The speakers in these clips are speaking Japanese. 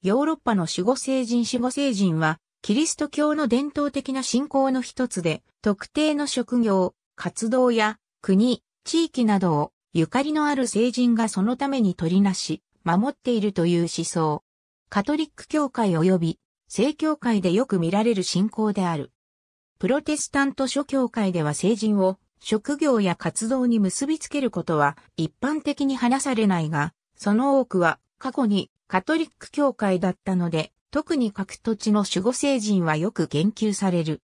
ヨーロッパの守護聖人守護聖人は、キリスト教の伝統的な信仰の一つで、特定の職業、活動や国、地域などを、ゆかりのある聖人がそのために取りなし、守っているという思想。カトリック教会及び、聖教会でよく見られる信仰である。プロテスタント諸教会では聖人を、職業や活動に結びつけることは一般的に話されないが、その多くは過去にカトリック教会だったので、特に各土地の守護聖人はよく言及される。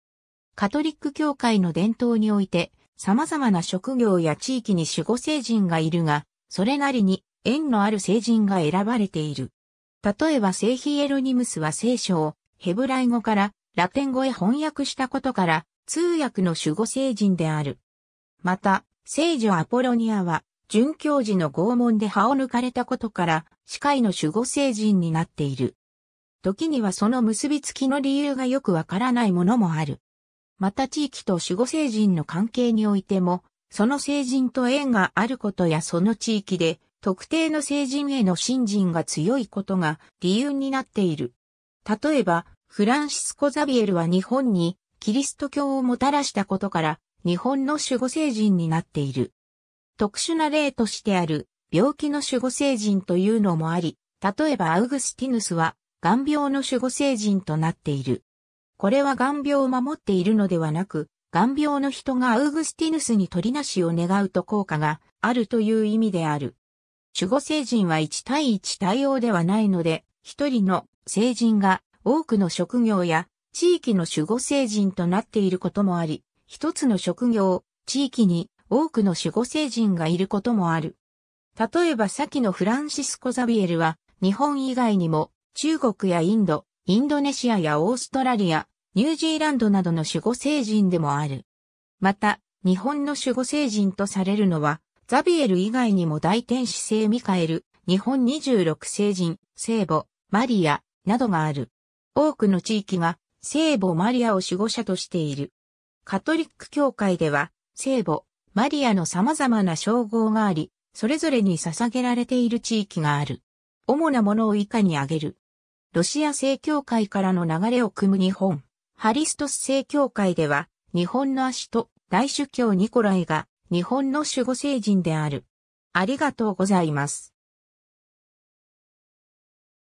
カトリック教会の伝統において、様々な職業や地域に守護聖人がいるが、それなりに縁のある聖人が選ばれている。例えば聖ヒエロニムスは聖書をヘブライ語からラテン語へ翻訳したことから通訳の守護聖人である。また、聖女アポロニアは准教授の拷問で歯を抜かれたことから、司会の守護聖人になっている。時にはその結びつきの理由がよくわからないものもある。また地域と守護聖人の関係においても、その聖人と縁があることやその地域で、特定の聖人への信心が強いことが理由になっている。例えば、フランシスコ・ザビエルは日本にキリスト教をもたらしたことから、日本の守護聖人になっている。特殊な例としてある病気の守護聖人というのもあり、例えばアウグスティヌスは、眼病の守護聖人となっている。これは眼病を守っているのではなく、眼病の人がアウグスティヌスに取りなしを願うと効果があるという意味である。守護聖人は1対1対応ではないので、一人の聖人が多くの職業や地域の守護聖人となっていることもあり、一つの職業、地域に多くの守護聖人がいることもある。例えば先のフランシスコ・ザビエルは、日本以外にも、中国やインド、インドネシアやオーストラリア、ニュージーランドなどの守護聖人でもある。また、日本の守護聖人とされるのは、ザビエル以外にも大天使聖ミカエル、日本26聖人、聖母、マリア、などがある。多くの地域が、聖母マリアを守護者としている。カトリック教会では、聖母、マリアの様々な称号があり、それぞれに捧げられている地域がある。主なものを以下に挙げる。ロシア正教会からの流れを組む日本。ハリストス正教会では、日本の足と大主教ニコライが日本の守護聖人である。ありがとうございます。